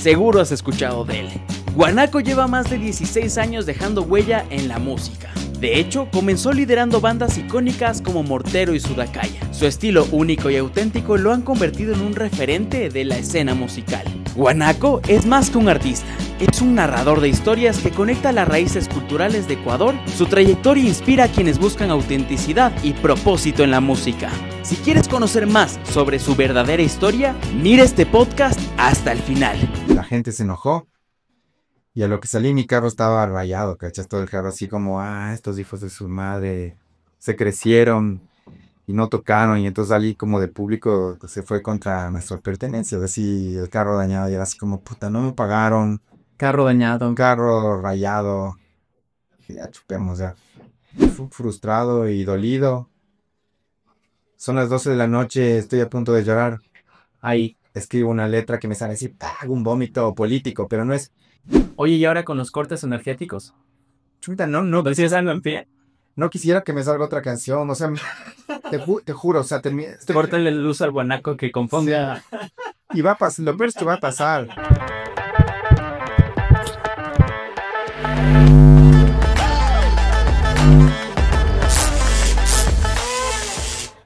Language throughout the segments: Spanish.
Seguro has escuchado de él. Guanaco lleva más de 16 años dejando huella en la música. De hecho, comenzó liderando bandas icónicas como Mortero y Sudakaya. Su estilo único y auténtico lo han convertido en un referente de la escena musical. Guanaco es más que un artista, es un narrador de historias que conecta las raíces culturales de Ecuador. Su trayectoria inspira a quienes buscan autenticidad y propósito en la música. Si quieres conocer más sobre su verdadera historia, mira este podcast hasta el final. La gente se enojó y a lo que salí mi carro estaba rayado, ¿cachas? Todo el carro así como, ah, estos hijos de su madre se crecieron, y no tocaron y entonces alguien como de público se fue contra pertenencia pertenencia. si el carro dañado y era así como, puta, no me pagaron. Carro dañado. Un carro rayado. ya chupemos, ya. Fue frustrado y dolido. Son las 12 de la noche, estoy a punto de llorar. Ahí. Escribo una letra que me sale así, hago un vómito político, pero no es. Oye, ¿y ahora con los cortes energéticos? Chuta, no, no. ¿Pero si algo en pie? no quisiera que me salga otra canción, o sea, te, juro, o sea, te, corta la luz al guanaco que confunde Y va a pasar, lo peor es que va a pasar.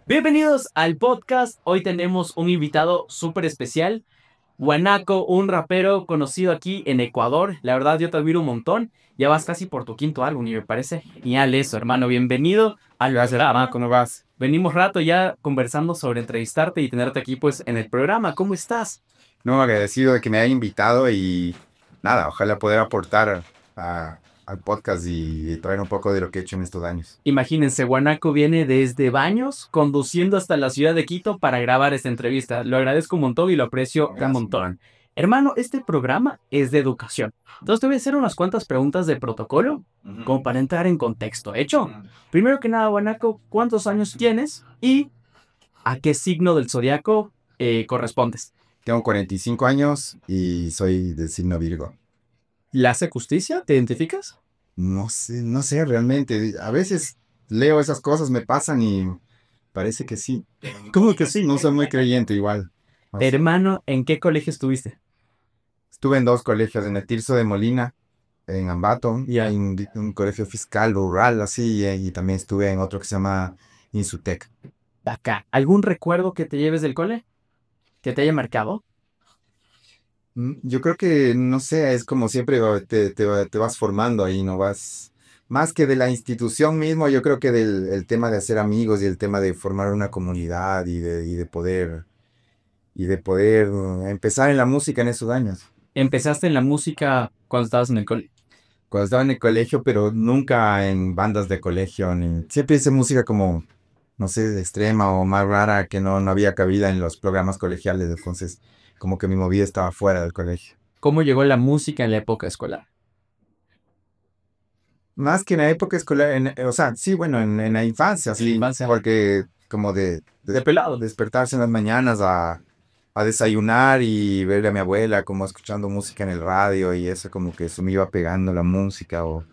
Bienvenidos al podcast. Hoy tenemos un invitado súper especial. Guanaco, un rapero conocido aquí en Ecuador. La verdad, yo te admiro un montón. Ya vas casi por tu quinto álbum y me parece genial eso, hermano. Bienvenido a ¿cómo vas? Venimos rato ya conversando sobre entrevistarte y tenerte aquí pues en el programa. ¿Cómo estás? No, agradecido de que me haya invitado y nada, ojalá poder aportar a, al podcast y traer un poco de lo que he hecho en estos años. Imagínense, Guanaco viene desde Baños conduciendo hasta la ciudad de Quito para grabar esta entrevista. Lo agradezco un montón y lo aprecio un montón. Hermano, este programa es de educación. Entonces te voy a hacer unas cuantas preguntas de protocolo como para entrar en contexto. Hecho, primero que nada, Guanaco, ¿cuántos años tienes y a qué signo del zodiaco eh, correspondes? Tengo 45 años y soy de signo Virgo. ¿La hace justicia? ¿Te identificas? No sé, no sé realmente. A veces leo esas cosas, me pasan y parece que sí. ¿Cómo que sí? No soy muy creyente igual. Hermano, ¿en qué colegio estuviste? Estuve en dos colegios, en el Tirso de Molina, en Ambato, y en un colegio fiscal rural, así, y, eh, y, también estuve en otro que se llama Insutec. Acá, ¿algún recuerdo que te lleves del cole? ¿Que te haya marcado? Mm, yo creo que, no sé, es como siempre te, te, te vas formando ahí, ¿no? Vas, más que de la institución mismo, yo creo que del el tema de hacer amigos y el tema de formar una comunidad y de, y de poder y de poder empezar en la música en esos años. ¿Empezaste en la música cuando estabas en el colegio? Cuando estaba en el colegio, pero nunca en bandas de colegio. Ni... Siempre hice música como, no sé, extrema o más rara que no, no había cabida en los programas colegiales. Entonces, como que mi movida estaba fuera del colegio. ¿Cómo llegó la música en la época escolar? Más que en la época escolar, o sea, sí, bueno, en, en la infancia, sí, la infancia. porque como de, de, pelado, despertarse en las mañanas a, desayunar y ver a mi abuela como escuchando música en el radio y eso como que eso me iba pegando la música o,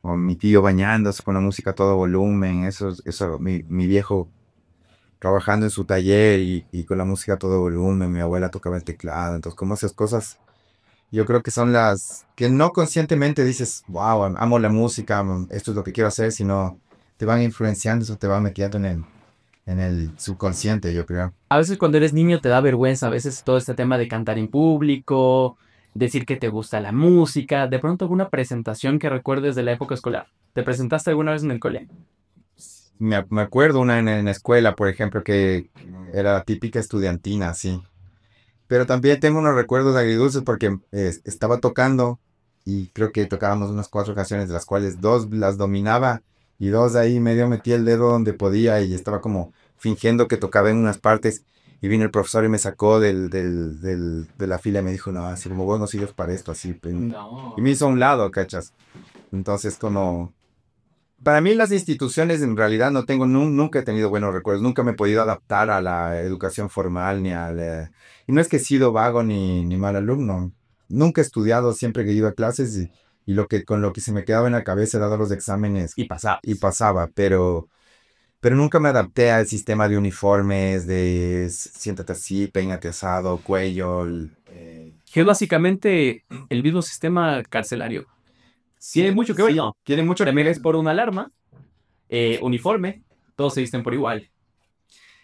o mi tío bañándose con la música a todo volumen, eso, eso mi viejo trabajando en su taller y, con la música a todo volumen, mi abuela tocaba el teclado, entonces como esas cosas, yo creo que son las que no conscientemente dices, wow, amo la música, esto es lo que quiero hacer, sino te van influenciando, eso te va metiendo en el, en el subconsciente, yo creo. A veces cuando eres niño te da vergüenza, a veces todo este tema de cantar en público, decir que te gusta la música, de pronto alguna presentación que recuerdes de la época escolar. ¿Te presentaste alguna vez en el colegio? me, acuerdo una en, la escuela, por ejemplo, que era típica estudiantina, sí. Pero también tengo unos recuerdos agridulces porque estaba tocando y creo que tocábamos unas cuatro canciones, de las cuales dos las dominaba y dos ahí medio metía el dedo donde podía y estaba como fingiendo que tocaba en unas partes. Y vino el profesor y me sacó de la fila y me dijo, no, así como vos no sigues para esto, así. Y me hizo a un lado, cachas. Entonces, como para mí las instituciones en realidad no tengo, nunca he tenido buenos recuerdos, nunca me he podido adaptar a la educación formal ni al... y no es que he sido vago ni, ni mal alumno, nunca he estudiado, siempre he ido a clases y, lo que, con lo que se me quedaba en la cabeza he dado los exámenes. Y pasaba. Y pasaba, pero, pero nunca me adapté al sistema de uniformes, de siéntate así, peínate asado, cuello. Eh. es básicamente el mismo sistema carcelario. Tiene mucho que ver. Sí, mucho También es por una alarma, eh, uniforme, todos se visten por igual.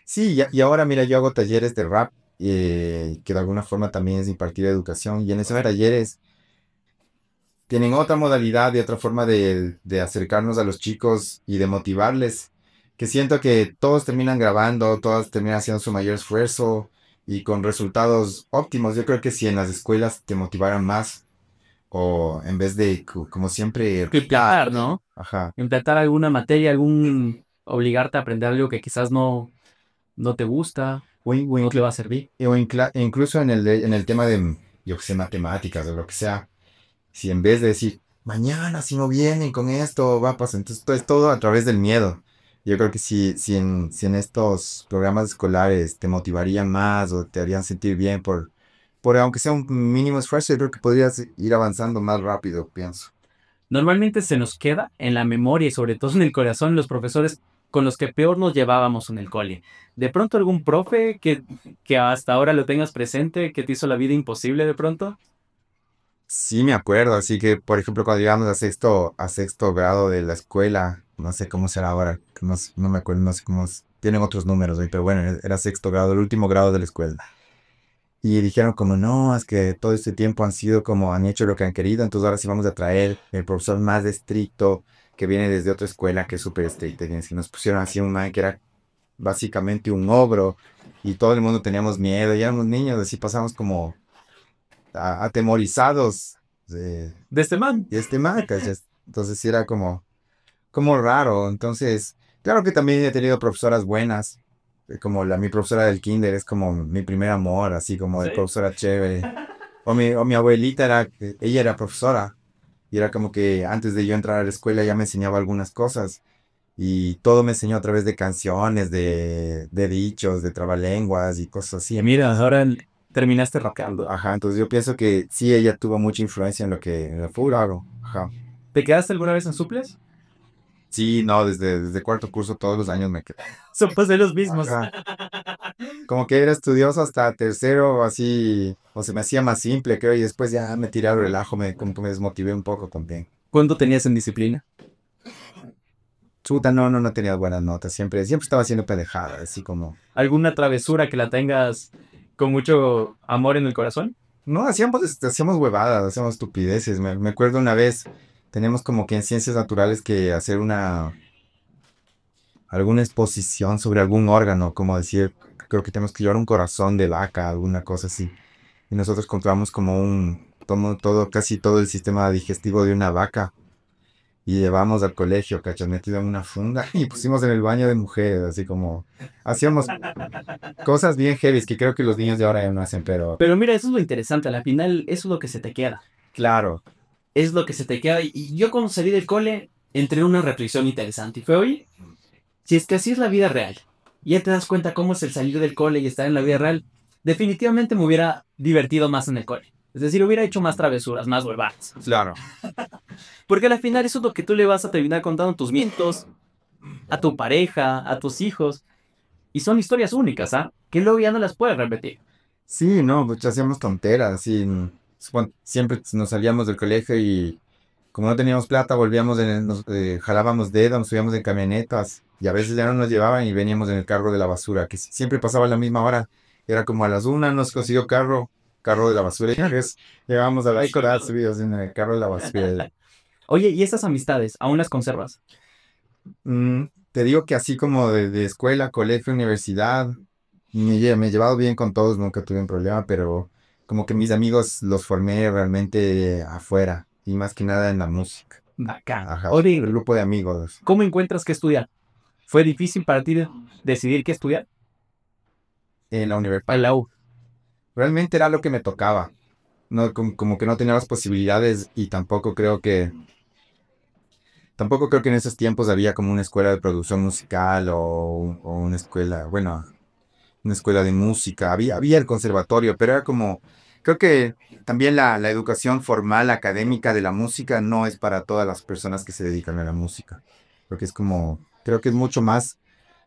Sí, y, ahora mira, yo hago talleres de rap, eh, que de alguna forma también es impartir educación, y en esos talleres tienen otra modalidad y otra forma de, de acercarnos a los chicos y de motivarles, que siento que todos terminan grabando, todos terminan haciendo su mayor esfuerzo y con resultados óptimos. Yo creo que si en las escuelas te motivaran más, o en vez de, como siempre... Clipear, ¿no? Ajá. Implantar alguna materia, algún... obligarte a aprender algo que quizás no, no te gusta, o, no te va a servir. E, o e incluso en el, en el tema de, yo sé, matemáticas o lo que sea, si en vez de decir, mañana si no vienen con esto, va a pues pasar, entonces todo es pues, todo a través del miedo. Yo creo que si, si, en, si en estos programas escolares te motivarían más o te harían sentir bien por por aunque sea un mínimo esfuerzo, yo creo que podrías ir avanzando más rápido, pienso. Normalmente se nos queda en la memoria y sobre todo en el corazón los profesores con los que peor nos llevábamos en el cole. De pronto algún profe que, que hasta ahora lo tengas presente, que te hizo la vida imposible de pronto. Sí, me acuerdo. Así que, por ejemplo, cuando llegamos a sexto, a sexto grado de la escuela, no sé cómo será ahora, no, no me acuerdo, no sé cómo, tienen otros números hoy, pero bueno, era sexto grado, el último grado de la escuela y dijeron como, no, es que todo este tiempo han sido como, han hecho lo que han querido, entonces ahora sí vamos a traer el profesor más estricto que viene desde otra escuela que es súper estricta. Y nos pusieron así un man que era básicamente un ogro y todo el mundo teníamos miedo y éramos niños, así pasamos como atemorizados de, de, este man. De este man, entonces sí era como, como raro. Entonces, claro que también he tenido profesoras buenas, eh, como la, mi profesora del kinder es como mi primer amor, así como de profesora chévere. O mi, mi abuelita era, ella era profesora y era como que antes de yo entrar a la escuela ya me enseñaba algunas cosas y todo me enseñó a través de canciones, de, de dichos, de trabalenguas y cosas así. Y mira, ahora terminaste rapeando. Ajá, entonces yo pienso que sí, ella tuvo mucha influencia en lo que en hago. Ajá. ¿Te quedaste alguna vez en suples? Sí, no, desde, desde cuarto curso todos los años me quedé. Son pues de los mismos. Como que era estudioso hasta tercero, así, o se me hacía más simple, creo, y después ya me tiré al relajo, me, me desmotivé un poco también. ¿Cuándo tenías en disciplina? Chuta, no, no, no tenía buenas notas, siempre, siempre estaba haciendo pendejada, así como. ¿Alguna travesura que la tengas con mucho amor en el corazón? No, hacíamos, este, hacíamos huevadas, hacíamos estupideces. me acuerdo una vez, tenemos como que en ciencias naturales que hacer una alguna exposición sobre algún órgano, como decir, creo que tenemos que llevar un corazón de vaca, alguna cosa así. Y nosotros compramos como un todo, todo casi todo el sistema digestivo de una vaca y llevamos al colegio, cachas, metido en una funda y pusimos en el baño de mujeres, así como hacíamos cosas bien heavy que creo que los niños de ahora ya no hacen, pero Pero mira, eso es lo interesante, al final eso es lo que se te queda. Claro es lo que se te queda. Y yo cuando salí del cole, entré en una reflexión interesante y fue, hoy. si es que así es la vida real, y ya te das cuenta cómo es el salir del cole y estar en la vida real, definitivamente me hubiera divertido más en el cole. Es decir, hubiera hecho más travesuras, más huevadas. Claro. Porque al final eso es lo que tú le vas a terminar contando a tus vientos a tu pareja, a tus hijos. Y son historias únicas, ¿ah? Que luego ya no las puedes repetir. Sí, no, pues hacíamos tonteras. Y siempre nos salíamos del colegio y como no teníamos plata, volvíamos, en, nos eh, jalábamos dedos, nos subíamos en camionetas y a veces ya no nos llevaban y veníamos en el carro de la basura, que siempre pasaba la misma hora. Era como a las una nos consiguió carro, carro de la basura. Y llegábamos a la escuela subidos en el carro de la basura. Oye, ¿y esas amistades aún las conservas? Mm, te digo que así como de, escuela, colegio, universidad, me, he llevado bien con todos, nunca tuve un problema, pero como que mis amigos los formé realmente afuera y más que nada en la música. Acá. Ajá, grupo de amigos. ¿Cómo encuentras qué estudiar? ¿Fue difícil para ti decidir qué estudiar? En la universidad. En la U. Realmente era lo que me tocaba. No, como, que no tenía las posibilidades y tampoco creo que tampoco creo que en esos tiempos había como una escuela de producción musical o, o, una escuela, bueno, una escuela de música, había, había el conservatorio, pero era como, creo que también la, educación formal, académica de la música no es para todas las personas que se dedican a la música, porque es como, creo que es mucho más,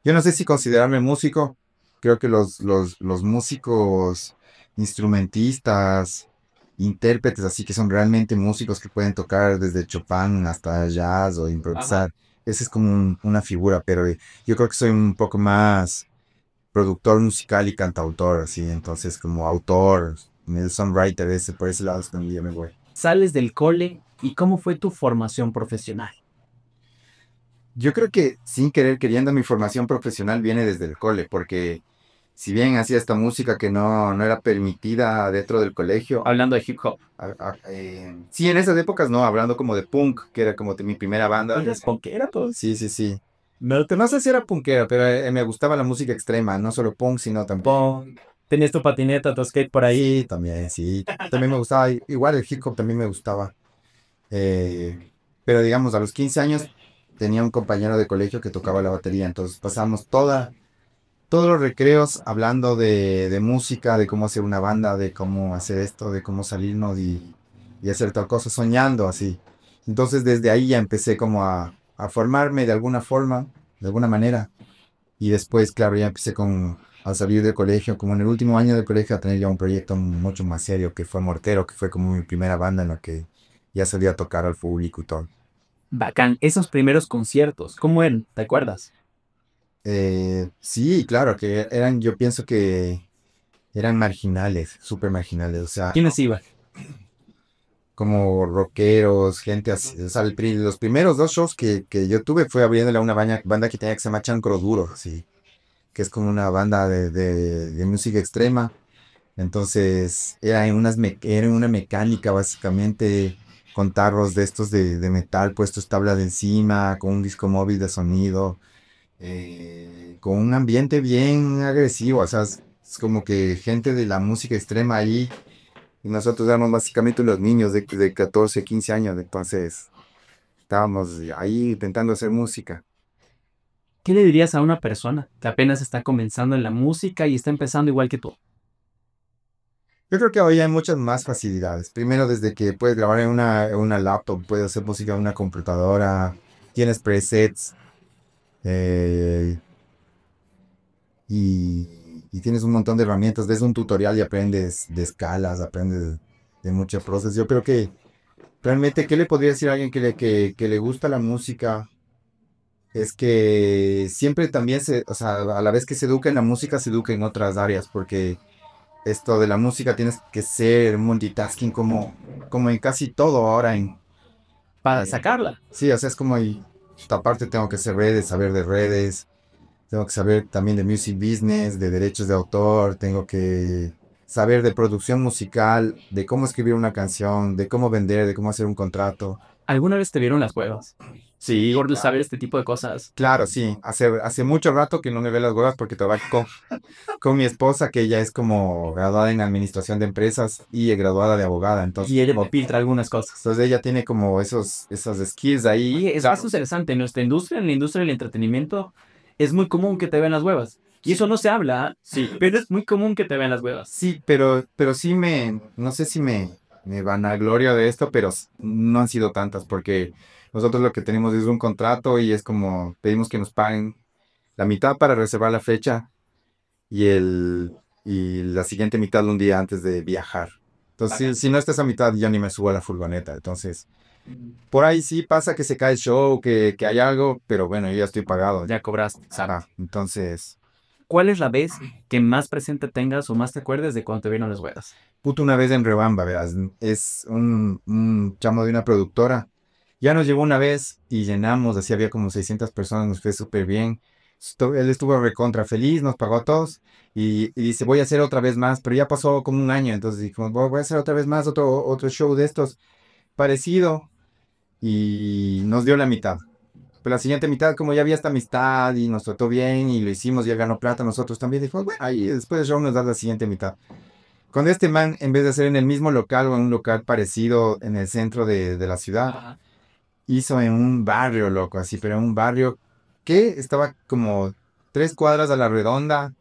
yo no sé si considerarme músico, creo que los, los, músicos, instrumentistas, intérpretes, así que son realmente músicos que pueden tocar desde Chopin hasta jazz o improvisar. Ese Esa es como una figura, pero eh, yo creo que soy un poco más productor musical y cantautor, así, entonces como autor, el songwriter ese, por ese lado es donde yo me voy. Sales del cole y cómo fue tu formación profesional. Yo creo que sin querer queriendo mi formación profesional viene desde el cole, porque si bien hacía esta música que no, no era permitida dentro del colegio. Hablando de hip hop. Eh, sí, en esas épocas no, hablando como de punk, que era como mi primera banda. ¿Eras era todo? Sí, sí, sí. No sé si era punkera pero eh, me gustaba la música extrema, no solo punk, sino también. Tenías tu patineta, tu skate por ahí. también, sí. También me gustaba, igual el hip hop también me gustaba. Eh, pero digamos, a los 15 años tenía un compañero de colegio que tocaba la batería, entonces pasamos toda, todos los recreos hablando de, música, de cómo hacer una banda, de cómo hacer esto, de cómo salirnos y, y hacer tal cosa, soñando así. Entonces desde ahí ya empecé como a, a formarme de alguna forma, de alguna manera. Y después, claro, ya empecé con, al salir del colegio, como en el último año del colegio, a tener ya un proyecto mucho más serio, que fue Mortero, que fue como mi primera banda en la que ya salí a tocar al público y todo. Bacán, esos primeros conciertos, ¿cómo eran? ¿Te acuerdas? Eh, sí, claro, que eran, yo pienso que eran marginales, súper marginales, o sea... ¿Quiénes iban? como rockeros, gente así. O sea, los primeros dos shows que, yo tuve fue abriéndole a una banda, banda que tenía que se llama Chancro Duro, sí, que es como una banda de, música extrema. Entonces, era, en unas era una mecánica básicamente con tarros de estos de, metal puestos tablas de encima, con un disco móvil de sonido, eh, con un ambiente bien agresivo, o sea, es como que gente de la música extrema ahí y nosotros éramos básicamente los niños de, 14, 15 años, entonces estábamos ahí intentando hacer música. ¿Qué le dirías a una persona que apenas está comenzando en la música y está empezando igual que tú? Yo creo que hoy hay muchas más facilidades. Primero, desde que puedes grabar en una, laptop, puedes hacer música en una computadora, tienes presets. Eh, y y tienes un montón de herramientas, ves un tutorial y aprendes de escalas, aprendes de muchas procesos. Yo creo que realmente, ¿qué le podría decir a alguien que le, que, le gusta la música? Es que siempre también, se, o sea, a la vez que se educa en la música, se educa en otras áreas, porque esto de la música tienes que ser multitasking como, como en casi todo ahora en... Para eh, sacarla. Sí, o sea, es como y, esta parte tengo que ser redes, saber de redes, tengo que saber también de music business, de derechos de autor, tengo que saber de producción musical, de cómo escribir una canción, de cómo vender, de cómo hacer un contrato. ¿Alguna vez te vieron las huevas? Sí. saber este tipo de cosas. Claro, sí. Hace, hace mucho rato que no me veo las huevas porque trabajo con, mi esposa, que ella es como graduada en administración de empresas y graduada de abogada. Entonces, y ella me filtra algunas cosas. Entonces ella tiene como esos, esas skills ahí. es más interesante. En nuestra industria, en la industria del entretenimiento, es muy común que te vean las huevas. Y eso no se habla, ¿ah? sí, pero es muy común que te vean las huevas. Sí, pero, pero sí me, no sé si me, me gloria de esto, pero no han sido tantas porque nosotros lo que tenemos es un contrato y es como pedimos que nos paguen la mitad para reservar la fecha y, el, y la siguiente mitad un día antes de viajar. Entonces, si, no está esa mitad, yo ni me subo a la furgoneta. Entonces, por ahí sí pasa que se cae el show, que, que hay algo, pero bueno, yo ya estoy pagado. Ya cobraste. Sara. entonces. ¿Cuál es la vez que más presente tengas o más te acuerdes de cuando te a las ruedas? Puto una vez en Rebamba, Es un, un chamo de una productora. Ya nos llevó una vez y llenamos, así había como 600 personas, nos fue súper bien él estuvo recontra feliz, nos pagó a todos y, dice, voy a hacer otra vez más, pero ya pasó como un año, entonces dijimos, voy a hacer otra vez más otro, otro show de estos parecido y nos dio la mitad. Pero pues, la siguiente mitad, como ya había esta amistad y nos trató bien y lo hicimos y él ganó plata, nosotros también, dijo, bueno, ahí después yo nos da la siguiente mitad. Cuando este man, en vez de hacer en el mismo local o en un local parecido en el centro de, la ciudad, hizo en un barrio, loco, así, pero en un barrio que estaba como tres cuadras a la redonda,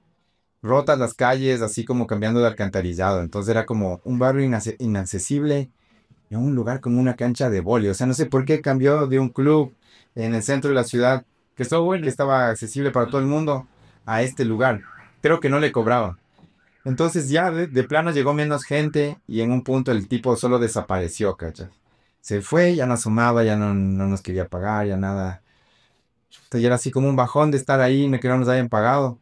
rotas las calles, así como cambiando de alcantarillado. Entonces era como un barrio inaccesible a un lugar como una cancha de vóley. O sea, no sé por qué cambió de un club en el centro de la ciudad que estaba, bueno, que estaba accesible para todo el mundo a este lugar. Creo que no le cobraba. Entonces ya de, plano llegó menos gente y en un punto el tipo solo desapareció, ¿cachas? Se fue, ya no asomaba, ya no, nos quería pagar, ya nada. Entonces era así como un bajón de estar ahí y no que no nos hayan pagado.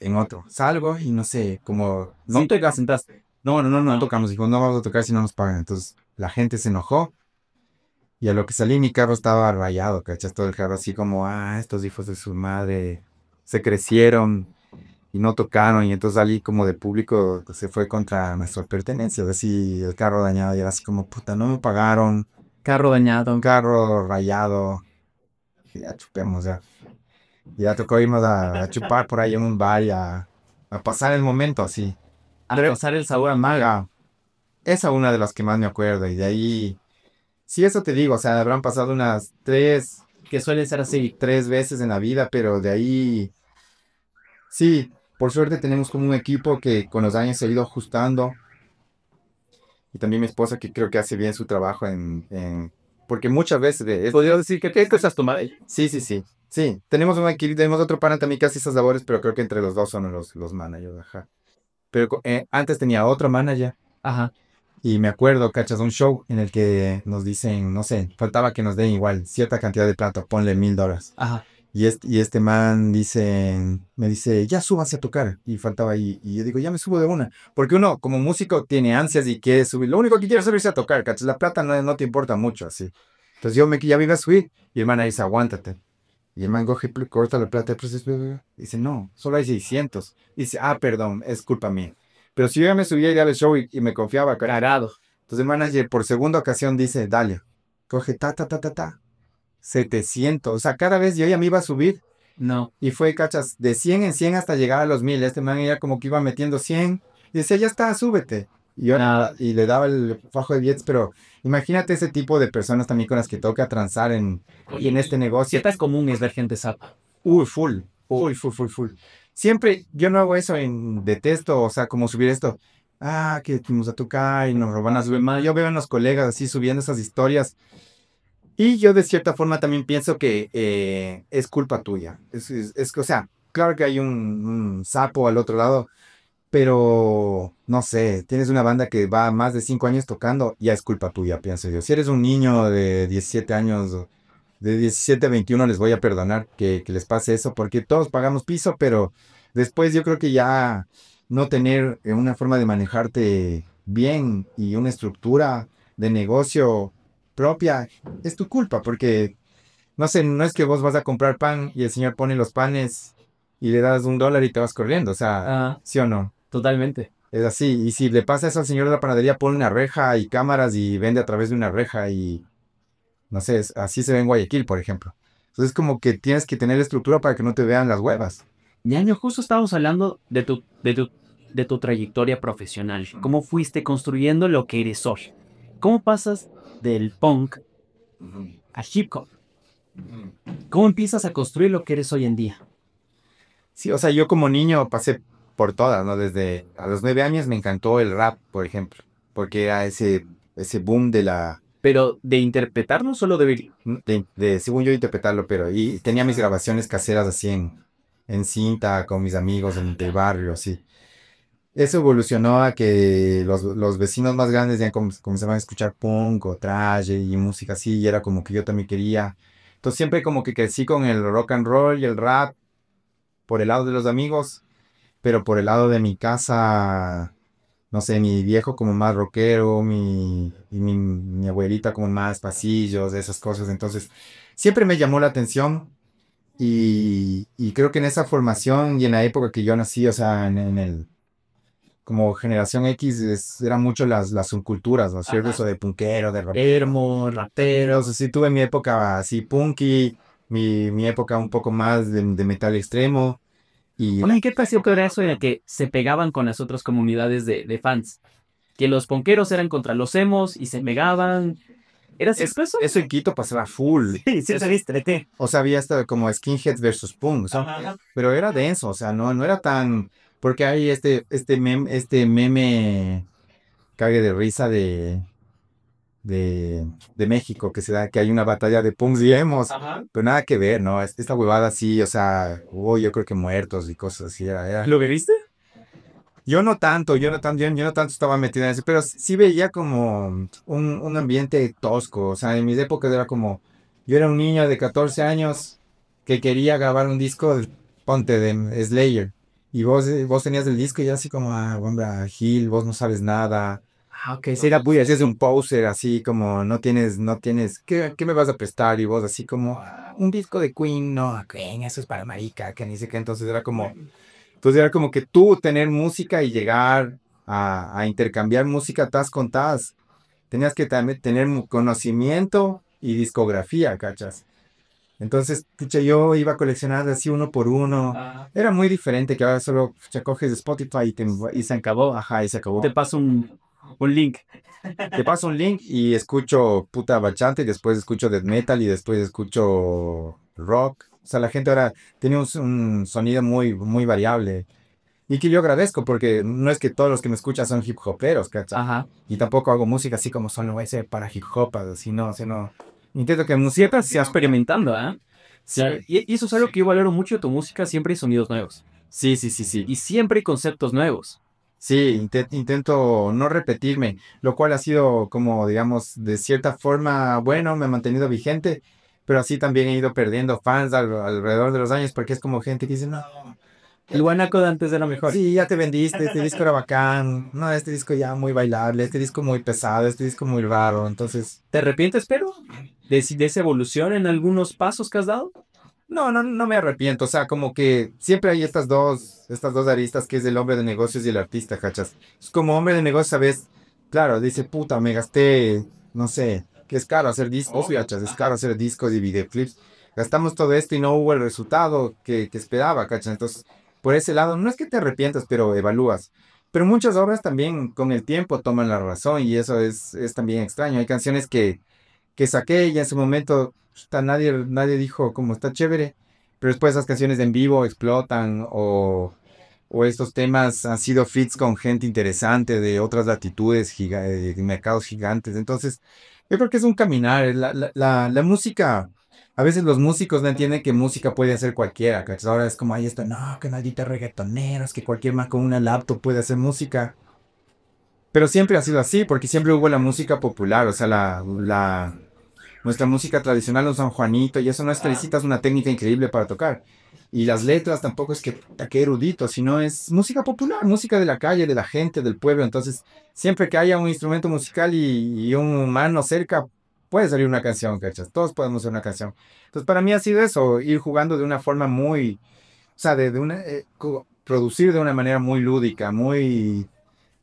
en otro. Salgo y no sé, como... No te no, no, no, no ah, tocamos. Dijo, no vamos a tocar si no nos pagan. Entonces la gente se enojó. Y a lo que salí, mi carro estaba rayado, ¿cachas? Todo el carro así como, ah, estos hijos de su madre se crecieron y no tocaron. Y entonces salí como de público, se fue contra nuestra pertenencia. Así el carro dañado y era así como, puta, no me pagaron. Carro dañado. Carro rayado. ya chupemos, ya. ya tocó irnos a, chupar por ahí en un bar a pasar el momento así. Alcanzar el sabor Maga. Esa una de las que más me acuerdo. Y de ahí. Sí, eso te digo. O sea, habrán pasado unas tres. Que suele ser así tres veces en la vida. Pero de ahí. Sí, por suerte tenemos como un equipo que con los años se ha ido ajustando. Y también mi esposa que creo que hace bien su trabajo en. porque muchas veces. De, Podría decir que estás cosas tomadas. Sí, sí, sí. Sí, tenemos un tenemos otro pana también que hace esas labores, pero creo que entre los dos son los, los managers, ajá pero eh, antes tenía otro manager. Ajá. Y me acuerdo, cachas, un show en el que nos dicen, no sé, faltaba que nos den igual cierta cantidad de plata, ponle mil dólares. Ajá. Y este, y este man dice, me dice, ya subas a tocar. Y faltaba ahí. Y yo digo, ya me subo de una. Porque uno, como músico, tiene ansias y quiere subir. Lo único que quiere es subirse a tocar, cachas. La plata no, no te importa mucho, así. Entonces yo me, ya me iba a subir. Y el man dice, aguántate. Y el man coge y corta la plata pues, Dice, no, solo hay 600. Dice, ah, perdón, es culpa mía. Pero si yo ya me subía ya al show y, me confiaba. Carado. Entonces el manager por segunda ocasión dice, dale, coge ta, ta, ta, ta, ta. 700. O sea, cada vez yo ya me iba a subir. No. Y fue, cachas, de 100 en 100 hasta llegar a los 1000. Este man ya como que iba metiendo 100. Dice, ya está, súbete y, y le daba el fajo de billetes, pero imagínate ese tipo de personas también con las que toca transar en, y en este negocio. ¿Qué es común es ver gente sapo Uy, full, Uy, full, full, full. Siempre, yo no hago eso en detesto, o sea, como subir esto. Ah, que fuimos a tocar y nos roban a subir más. Yo veo a los colegas así subiendo esas historias. Y yo de cierta forma también pienso que eh, es culpa tuya. Es, es, o sea, claro que hay un sapo al otro lado, pero no sé, tienes una banda que va más de cinco años tocando, ya es culpa tuya, pienso yo. Si eres un niño de 17 años, de 17 a 21, les voy a perdonar que, les pase eso, porque todos pagamos piso, pero después yo creo que ya no tener eh, una forma de manejarte bien y una estructura de negocio propia es tu culpa, porque no sé, no es que vos vas a comprar pan y el señor pone los panes y le das un dólar y te vas corriendo, o sea, ah. ¿sí o no? Totalmente. Es así. Y si le pasa eso al señor de la panadería, pone una reja y cámaras y vende a través de una reja y no sé, así se ve en Guayaquil, por ejemplo. Entonces como que tienes que tener estructura para que no te vean las huevas. año, justo estábamos hablando de tu, de tu, trayectoria profesional. ¿Cómo fuiste construyendo lo que eres hoy? ¿Cómo pasas del punk a hip hop? ¿Cómo empiezas a construir lo que eres hoy en día? Sí, o sea, yo como niño pasé por todas, ¿no? Desde a los nueve años me encantó el rap, por ejemplo, porque era ese, ese boom de la... Pero de interpretar no solo de De, de según yo interpretarlo, pero y tenía mis grabaciones caseras así en, en cinta con mis amigos en, el barrio, así. Eso evolucionó a que los, los vecinos más grandes ya comenzaban a escuchar punk o traje y música así, y era como que yo también quería. Entonces siempre como que crecí con el rock and roll y el rap por el lado de los amigos pero por el lado de mi casa, no sé, mi viejo como más rockero, mi, abuelita como más pasillos, esas cosas. Entonces, siempre me llamó la atención y, creo que en esa formación y en la época que yo nací, o sea, en, el como generación X eran mucho las, subculturas, ¿no es cierto? Eso de punkero, de rapero, sea, sí tuve mi época así punky, mi, mi época un poco más de metal extremo, ¿Qué pasó con que era eso era que se pegaban con las otras comunidades de, fans. Que los ponqueros eran contra los emos y se pegaban. ¿Era así eso? en Quito pasaba full. Sí, sí, O sea, había hasta como skinhead versus punks. Pero era denso, o sea, no, no era tan... Porque hay este, este, este meme cague de risa de de, México, que se da, que hay una batalla de punks y pero nada que ver, ¿no? Esta huevada sí, o sea, hubo yo creo que muertos y cosas así. ¿Lo veriste? Yo no tanto, yo no tanto, yo, no tanto estaba metido en eso, pero sí veía como un, ambiente tosco, o sea, en mis épocas era como, yo era un niño de 14 años que quería grabar un disco, de, ponte, de Slayer, y vos, eh, vos tenías el disco y ya así como, ah, hombre, Gil, vos no sabes nada, Ah, era así, es un poser, así como no tienes, no tienes, ¿qué, me vas a prestar? Y vos así como, ah, un disco de Queen, no, Queen, eso es para marica, que ni sé qué, entonces era como, entonces era como que tú tener música y llegar a, intercambiar música tas con tas, tenías que también tener conocimiento y discografía, ¿cachas? Entonces, pucha, yo iba a coleccionar así uno por uno. Ah. Era muy diferente que ahora solo pucha, coges Spotify y, y, se acabó. Ajá, y se acabó. Te paso un, un link. Te paso un link y escucho puta bachante y después escucho death metal y después escucho rock. O sea, la gente ahora tiene un, sonido muy, muy variable. Y que yo agradezco porque no es que todos los que me escuchan son hip hoperos, ¿cachai? Y tampoco hago música así como solo ese para hip hop, sino, no, Intento que música sea experimentando, ¿eh? Sí. Y, eso es algo que yo valoro mucho de tu música, siempre hay sonidos nuevos. Sí, sí, sí, sí. Y siempre hay conceptos nuevos. Sí, intento no repetirme, lo cual ha sido como, digamos, de cierta forma, bueno, me ha mantenido vigente, pero así también he ido perdiendo fans alrededor de los años, porque es como gente que dice, no, el guanaco de antes era mejor. Sí, ya te vendiste, este disco era bacán. No, este disco ya muy bailable, este disco muy pesado, este disco muy raro. Entonces. ¿Te arrepientes, pero? de esa evolución en algunos pasos que has dado? No, no, me arrepiento. O sea, como que siempre hay estas dos, estas dos aristas que es el hombre de negocios y el artista, cachas. Es como hombre de negocios, ¿sabes? Claro, dice, puta, me gasté, no sé, que es caro hacer discos, oh, cachas, es caro hacer discos y videoclips. Gastamos todo esto y no hubo el resultado que, esperaba, cachas. Entonces, por ese lado, no es que te arrepientas, pero evalúas. Pero muchas obras también con el tiempo toman la razón y eso es, es también extraño. Hay canciones que, que saqué y en su momento nadie, nadie dijo cómo está chévere, pero después esas canciones en vivo explotan o, estos temas han sido fits con gente interesante de otras latitudes, eh, de mercados gigantes. Entonces, yo creo que es un caminar. La, música, a veces los músicos no entienden que música puede hacer cualquiera. Ahora es como, hay esto, no, que te reggaetoneros, que cualquier más con una laptop puede hacer música. Pero siempre ha sido así, porque siempre hubo la música popular, o sea, la, la, nuestra música tradicional, los San Juanito, y eso no es que ah. una técnica increíble para tocar. Y las letras tampoco es que, que erudito, sino es música popular, música de la calle, de la gente, del pueblo. Entonces, siempre que haya un instrumento musical y, un humano cerca, puede salir una canción, ¿cachas? Todos podemos hacer una canción. Entonces, para mí ha sido eso, ir jugando de una forma muy, o sea, de, una, eh, producir de una manera muy lúdica, muy,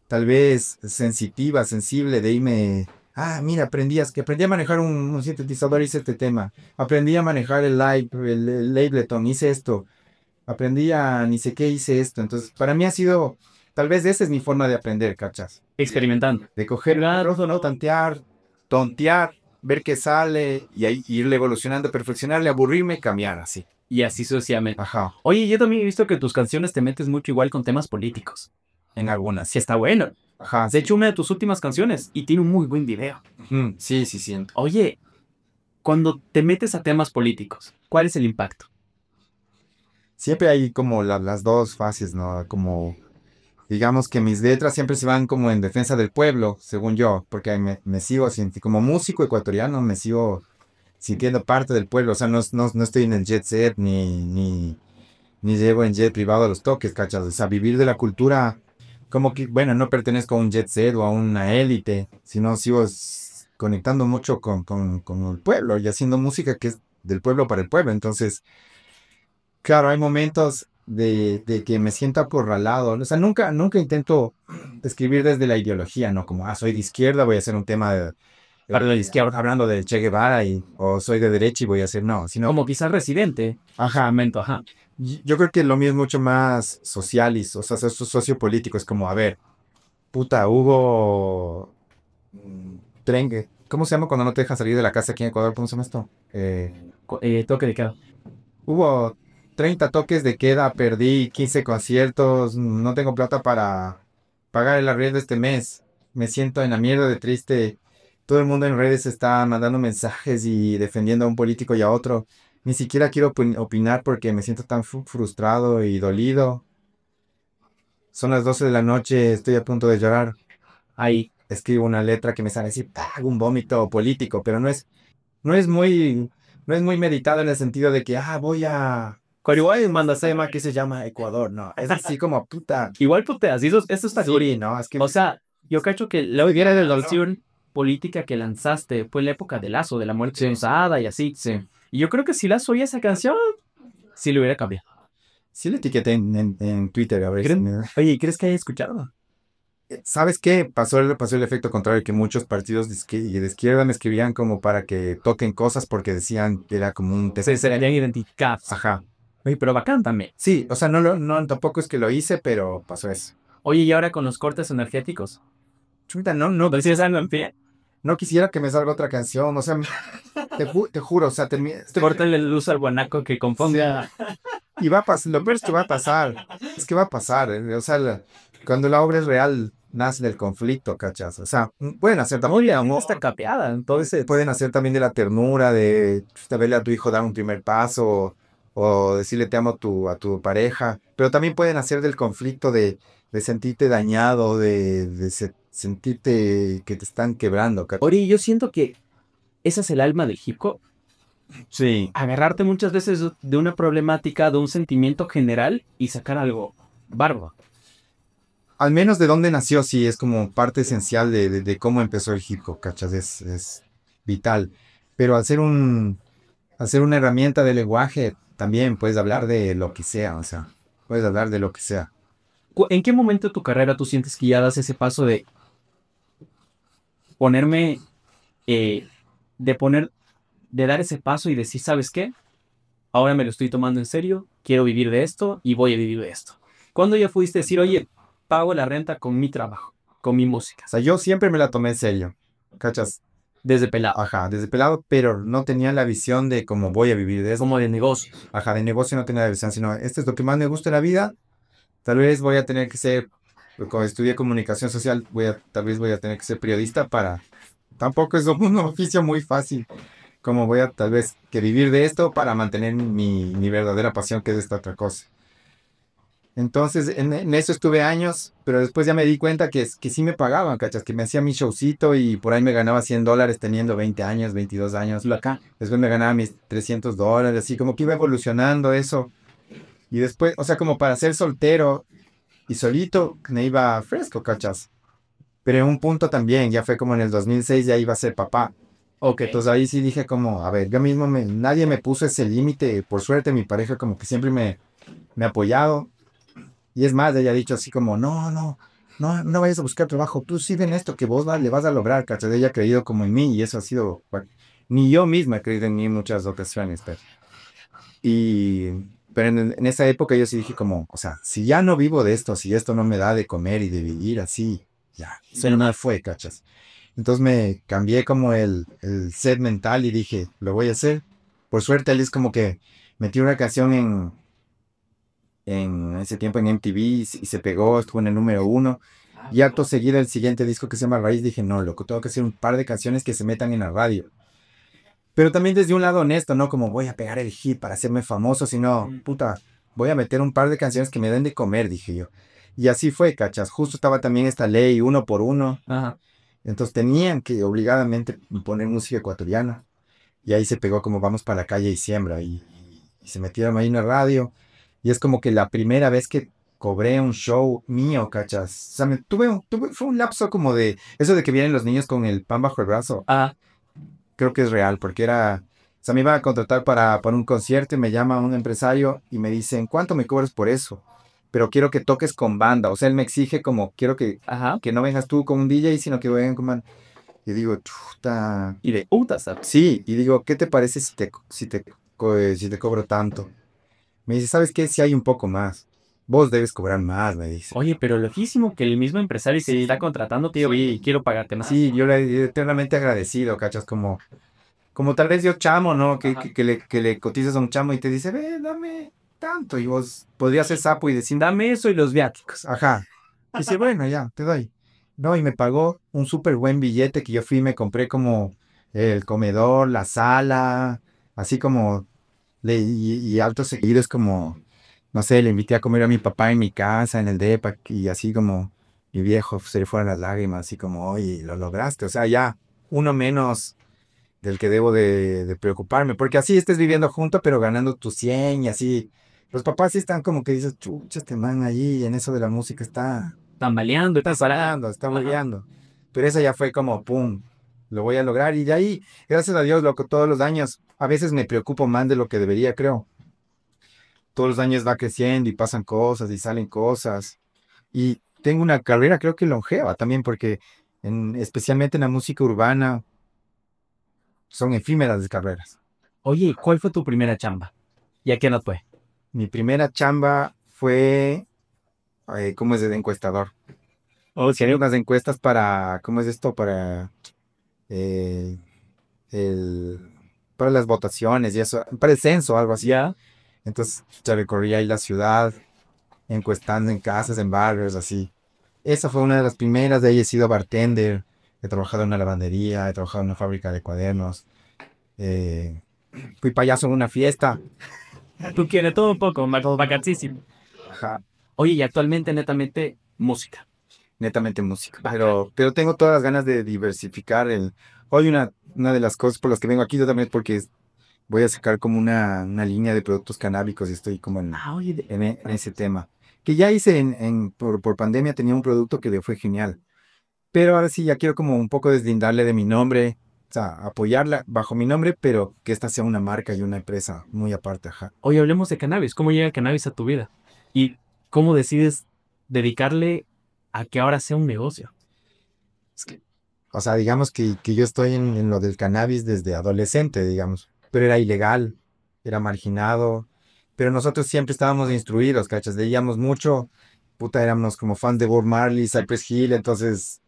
tal vez, sensitiva, sensible, de irme ah, mira, aprendías que aprendí a manejar un, sintetizador, hice este tema, aprendí a manejar el live, el, Ableton, hice esto, aprendí a ni sé qué, hice esto. Entonces, para mí ha sido, tal vez esa es mi forma de aprender, ¿cachas? Experimentando. De coger el ¿no? Tantear, tontear, ver qué sale y ahí irle evolucionando, perfeccionarle, aburrirme, cambiar así. Y así sucesivamente Ajá. Oye, yo también he visto que tus canciones te metes mucho igual con temas políticos en algunas. Sí, está bueno. Ajá. De hecho, una de tus últimas canciones y tiene un muy buen video. sí, sí, siento. Oye, cuando te metes a temas políticos, ¿cuál es el impacto? Siempre hay como las dos fases, ¿no? Como, digamos que mis letras siempre se van como en defensa del pueblo, según yo, porque me, me sigo, como músico ecuatoriano, me sigo sintiendo parte del pueblo. O sea, no, estoy en el jet set ni, ni, llevo en jet privado los toques, ¿cachas? O sea, vivir de la cultura como que, bueno, no pertenezco a un jet set o a una élite, sino sigo conectando mucho con, el pueblo y haciendo música que es del pueblo para el pueblo. Entonces, claro, hay momentos de, que me siento acorralado. O sea, nunca, nunca intento escribir desde la ideología, ¿no? Como, ah, soy de izquierda, voy a hacer un tema de, hablando de Che Guevara y, o soy de derecha y voy a hacer no, sino... Como quizás residente. Ajá. ajá. Yo creo que lo mío es mucho más social o sea, sociopolítico. Es como, a ver, puta, hubo... Mm, Trengue. ¿Cómo se llama cuando no te dejan salir de la casa aquí en Ecuador? ¿Cómo se llama esto? Eh... eh toque de queda. Hubo 30 toques de queda, perdí 15 conciertos, no tengo plata para pagar el arriendo este mes. Me siento en la mierda de triste todo el mundo en redes está mandando mensajes y defendiendo a un político y a otro. Ni siquiera quiero opinar porque me siento tan frustrado y dolido. Son las 12 de la noche, estoy a punto de llorar. Ahí escribo una letra que me sale así, hago un vómito político, pero no es, no es muy, no es muy meditado en el sentido de que, ah, voy a Corihuay manda que se llama Ecuador, no, es así como puta. Igual puteas, eso, está sí, no, es que... O sea, yo cacho que la hubiera del política que lanzaste, fue la época de Lazo, de la muerte sí. y así. Y yo creo que si Lazo oía esa canción, sí lo hubiera cambiado. Sí le etiqueté en, en, Twitter a Oye, ¿crees que haya escuchado? Eh, ¿Sabes qué? Pasó el, pasó el efecto contrario que muchos partidos de izquierda, me escribían como para que toquen cosas porque decían que era como un... Se serían identificados. Ajá. Oye, pero bacán también. Sí, o sea, no, no, tampoco es que lo hice, pero pasó eso. Oye, ¿y ahora con los cortes energéticos? Chuta, no, no. si es algo en pie? no quisiera que me salga otra canción, o sea, te, juro, o sea, te, te la luz al guanaco que confunde. Y va a pasar, lo peor es que va a pasar, es que va a pasar, eh, o sea, cuando la obra es real, nace del conflicto, ¿cachas? O sea, mm, pueden hacer también... Oye, capeada, Pueden hacer también de la ternura, de, verle a tu hijo dar un primer paso, o, decirle te amo a tu, a tu pareja, pero también pueden hacer del conflicto de, sentirte dañado, de, de, sentirte que te están quebrando. Ori, yo siento que esa es el alma del hip hop. Sí. Agarrarte muchas veces de una problemática, de un sentimiento general y sacar algo barbo. Al menos de dónde nació, sí, es como parte esencial de, cómo empezó el hip hop, ¿cachas? Es, es, vital. Pero hacer un, al ser una herramienta de lenguaje, también puedes hablar de lo que sea, o sea, puedes hablar de lo que sea. ¿En qué momento de tu carrera tú sientes que ya das ese paso de ponerme, eh, de poner, de dar ese paso y decir, ¿sabes qué? Ahora me lo estoy tomando en serio, quiero vivir de esto y voy a vivir de esto. ¿Cuándo ya fuiste decir, oye, pago la renta con mi trabajo, con mi música? O sea, yo siempre me la tomé en serio, ¿cachas? Desde pelado. Ajá, desde pelado, pero no tenía la visión de cómo voy a vivir de esto. Como de negocio. Ajá, de negocio no tenía la visión, sino, este es lo que más me gusta en la vida, tal vez voy a tener que ser pues, cuando estudié comunicación social, voy a, tal vez voy a tener que ser periodista para... Tampoco es un oficio muy fácil. Como voy a tal vez que vivir de esto para mantener mi, mi verdadera pasión que es esta otra cosa. Entonces, en, eso estuve años, pero después ya me di cuenta que, que sí me pagaban, ¿cachas? Que me hacía mi showcito y por ahí me ganaba 100 dólares teniendo 20 años, 22 años. Acá. Después me ganaba mis 300 dólares, así como que iba evolucionando eso. Y después, o sea, como para ser soltero y solito me iba fresco, ¿cachas? Pero en un punto también, ya fue como en el 2006, ya iba a ser papá. Ok, que entonces ahí sí dije como, a ver, yo mismo nadie me puso ese límite, por suerte mi pareja como que siempre me, me ha apoyado. Y es más, ella ha dicho así como, no, no, no, no vayas a buscar trabajo, tú sí ven esto que vos le vas a lograr, ¿cachas? Ella ha creído como en mí y eso ha sido, ni yo misma he creído en mí muchas ocasiones, pero... Y pero en, esa época yo sí dije como, o sea, si ya no vivo de esto, si esto no me da de comer y de vivir así, ya, eso no me fue, cachas. Entonces me cambié como el, el set mental y dije, lo voy a hacer. Por suerte él es como que metió una canción en, en ese tiempo en MTV y, se pegó, estuvo en el número uno. Ah, y acto seguido el siguiente disco que se llama Raíz, dije, no, loco, tengo que hacer un par de canciones que se metan en la radio. Pero también desde un lado honesto, no como voy a pegar el hit para hacerme famoso, sino, puta, voy a meter un par de canciones que me den de comer, dije yo. Y así fue, cachas. Justo estaba también esta ley uno por uno. Ajá. Entonces tenían que obligadamente poner música ecuatoriana. Y ahí se pegó como vamos para la calle y siembra. Y, se metieron ahí en la radio. Y es como que la primera vez que cobré un show mío, cachas. O sea, me, tuve, fue un lapso como de eso de que vienen los niños con el pan bajo el brazo. Ah creo que es real, porque era, o sea, me iban a contratar para, para un concierto y me llama un empresario y me en ¿cuánto me cobras por eso? Pero quiero que toques con banda, o sea, él me exige como, quiero que, que no vengas tú con un DJ, sino que vengan con banda. Y digo, chuta. Y de ¿sabes? Sí, y digo, ¿qué te parece si te, si te, eh, si te cobro tanto? Me dice, ¿sabes qué? Si hay un poco más. Vos debes cobrar más, me dice. Oye, pero lojísimo que el mismo empresario se está contratando, tío, y quiero pagarte más. Sí, yo le he eternamente agradecido, cachas, como, como tal vez yo chamo, ¿no? Que, le, que cotizas a un chamo y te dice, ve, dame tanto. Y vos podrías ser sapo y decir, dame eso y los viáticos. Ajá. Y dice, bueno, ya, te doy. No, y me pagó un súper buen billete que yo fui y me compré como el comedor, la sala, así como, y, alto seguido es como no sé, le invité a comer a mi papá en mi casa, en el DEPA, y así como mi viejo se le fueron las lágrimas, así como, oye, lo lograste. O sea, ya uno menos del que debo de, preocuparme, porque así estés viviendo junto, pero ganando tu 100 y así. Los papás sí están como que dices, chucha, este man ahí en eso de la música está... Tambaleando. Está salando, está moviendo." Pero eso ya fue como, pum, lo voy a lograr. Y de ahí, gracias a Dios, loco, todos los años, a veces me preocupo más de lo que debería, creo todos los años va creciendo y pasan cosas y salen cosas. Y tengo una carrera creo que longeva también porque en, especialmente en la música urbana son efímeras las carreras. Oye, ¿cuál fue tu primera chamba? ¿Y a qué no fue? Mi primera chamba fue, eh, ¿cómo es? De encuestador. O si hay unas encuestas para, ¿cómo es esto? Para eh, el, para las votaciones y eso, para el censo, algo así. Entonces ya recorría ahí la ciudad, encuestando en casas, en barrios, así. Esa fue una de las primeras, de ahí he sido bartender, he trabajado en una lavandería, he trabajado en una fábrica de cuadernos, eh, fui payaso en una fiesta. Tú quieres todo un poco, Maco, Ajá. Oye, y actualmente netamente música. Netamente música. Pero, pero tengo todas las ganas de diversificar el... Hoy una, una de las cosas por las que vengo aquí yo también es porque voy a sacar como una, línea de productos canábicos y estoy como en, ah, e, ese tema. Que ya hice en, por, pandemia, tenía un producto que le fue genial. Pero ahora sí, ya quiero como un poco deslindarle de mi nombre, o sea, apoyarla bajo mi nombre, pero que esta sea una marca y una empresa muy aparte. Ajá. Hoy hablemos de cannabis. ¿Cómo llega el cannabis a tu vida? ¿Y cómo decides dedicarle a que ahora sea un negocio? o sea, digamos que, yo estoy en lo del cannabis desde adolescente, digamos pero era ilegal, era marginado, pero nosotros siempre estábamos instruidos, ¿cachas? Leíamos mucho, puta, éramos como fans de Bob Marley, Cypress Hill, entonces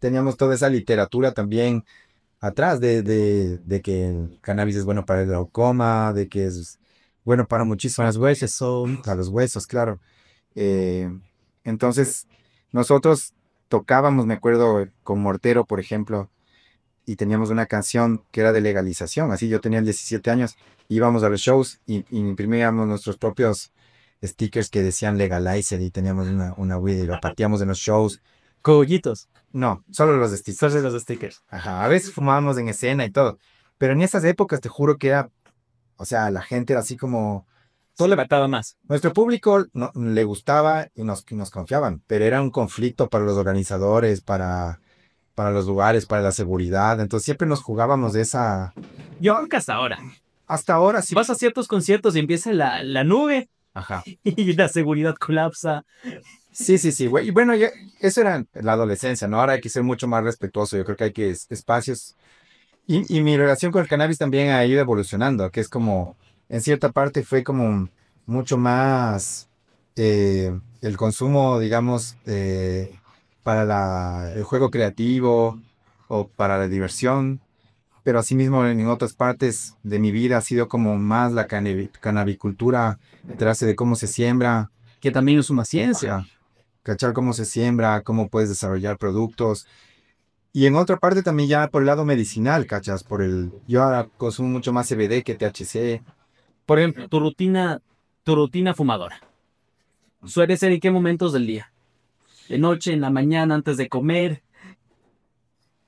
teníamos toda esa literatura también atrás de, de, que el cannabis es bueno para el glaucoma, de que es bueno para muchísimas... Para los huesos. los huesos, claro. Eh, entonces, nosotros tocábamos, me acuerdo, con Mortero, por ejemplo, y teníamos una canción que era de legalización. Así yo tenía 17 años, íbamos a los shows y, imprimíamos nuestros propios stickers que decían legalizer y teníamos una, una weed y lo partíamos en los shows. ¿Cogollitos? No, solo los stickers. Solo los stickers. Ajá, a veces fumábamos en escena y todo. Pero en esas épocas te juro que era, o sea, la gente era así como... Todo levantaba más. Nuestro público le gustaba y nos, nos confiaban, pero era un conflicto para los organizadores, para para los lugares, para la seguridad. Entonces siempre nos jugábamos de esa. Yo creo hasta ahora. Hasta ahora sí. Vas a ciertos conciertos y empieza la, nube. Ajá. Y la seguridad colapsa. Sí, sí, sí, Y bueno, eso era la adolescencia, ¿no? Ahora hay que ser mucho más respetuoso. Yo creo que hay que espacios. Y, mi relación con el cannabis también ha ido evolucionando, que es como, en cierta parte fue como mucho más eh, el consumo, digamos, eh, para el juego creativo o para la diversión, pero asimismo en otras partes de mi vida ha sido como más la canabicultura, enterarse de cómo se siembra. Que también es una ciencia. Cachar cómo se siembra, cómo puedes desarrollar productos. Y en otra parte también ya por el lado medicinal, cachas, por el... Yo ahora consumo mucho más CBD que THC. Por ejemplo, tu rutina, tu rutina fumadora. ¿Suele ser en qué momentos del día? de noche, en la mañana, antes de comer.